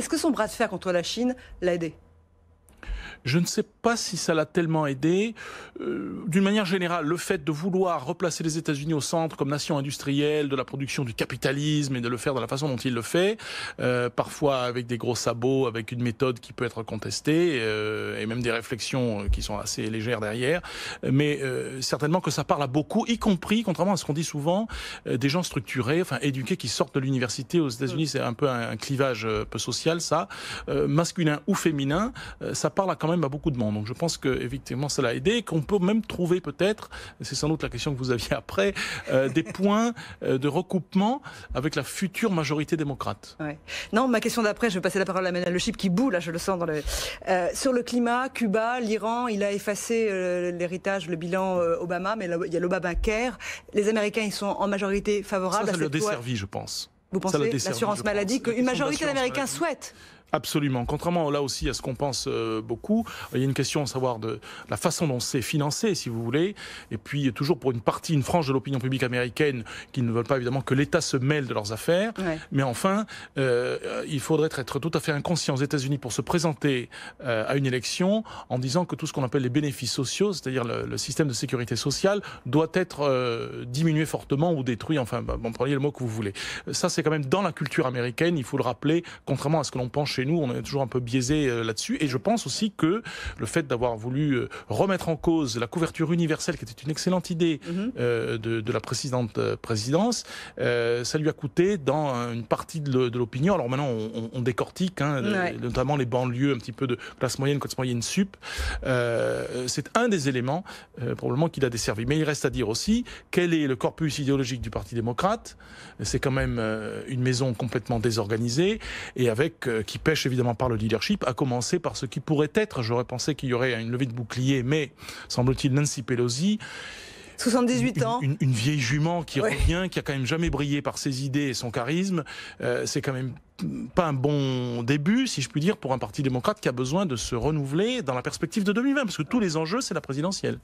Est-ce que son bras de fer contre la Chine l'a aidé je ne sais pas si ça l'a tellement aidé. Euh, d'une manière générale, le fait de vouloir replacer les États-Unis au centre comme nation industrielle de la production du capitalisme et de le faire de la façon dont il le fait, euh, parfois avec des gros sabots, avec une méthode qui peut être contestée euh, et même des réflexions qui sont assez légères derrière, mais certainement que ça parle à beaucoup, y compris, contrairement à ce qu'on dit souvent, des gens structurés, enfin éduqués qui sortent de l'université aux États-Unis. Mm. C'est un peu un, un clivage peu social, ça, masculin ou féminin. ça parle à quand même à beaucoup de monde. Donc je pense que effectivement cela a aidé, qu'on peut même trouver peut-être, c'est sans doute la question que vous aviez après, euh, des points euh, de recoupement avec la future majorité démocrate. Non, ma question d'après, je vais passer la parole à Manal Le Chip qui boule. là je le sens dans le... Euh, sur le climat, Cuba, l'Iran, il a effacé l'héritage, le bilan Obama, mais il y a l'Obama Care. Les Américains, ils sont en majorité favorables ça, ça le desservi, je pense. Vous pensez l'assurance maladie qu'une majorité d'Américains souhaite Absolument. Contrairement là aussi à ce qu'on pense euh, beaucoup, il y a une question à savoir de la façon dont c'est financé, si vous voulez, et puis toujours pour une partie, une frange de l'opinion publique américaine qui ne veulent pas évidemment que l'État se mêle de leurs affaires. Mais enfin, euh, il faudrait être tout à fait inconscient aux États-Unis pour se présenter euh, à une élection en disant que tout ce qu'on appelle les bénéfices sociaux, c'est-à-dire le, système de sécurité sociale, doit être diminué fortement ou détruit. Enfin, bah, bon, prenez le mot que vous voulez. Ça, c'est quand même dans la culture américaine. Il faut le rappeler, contrairement à ce que l'on penche nous, on est toujours un peu biaisé euh, là-dessus. Et je pense aussi que le fait d'avoir voulu euh, remettre en cause la couverture universelle, qui était une excellente idée mm-hmm. euh, de, la précédente présidence, ça lui a coûté dans une partie de l'opinion. Alors maintenant, on, décortique, hein, notamment les banlieues, un petit peu de classe moyenne, classe moyenne sup. C'est un des éléments probablement qu'il a desservi. Mais il reste à dire aussi quel est le corpus idéologique du Parti démocrate. C'est quand même une maison complètement désorganisée et avec qui perd évidemment par le leadership, à commencer par ce qui pourrait être, j'aurais pensé qu'il y aurait une levée de bouclier, mais semble-t-il Nancy Pelosi 78 ans. Une, vieille jument qui revient, qui a quand même jamais brillé par ses idées et son charisme. Euh, c'est quand même pas un bon début, si je puis dire, pour un parti démocrate qui a besoin de se renouveler dans la perspective de 2020, parce que tous les enjeux, c'est la présidentielle.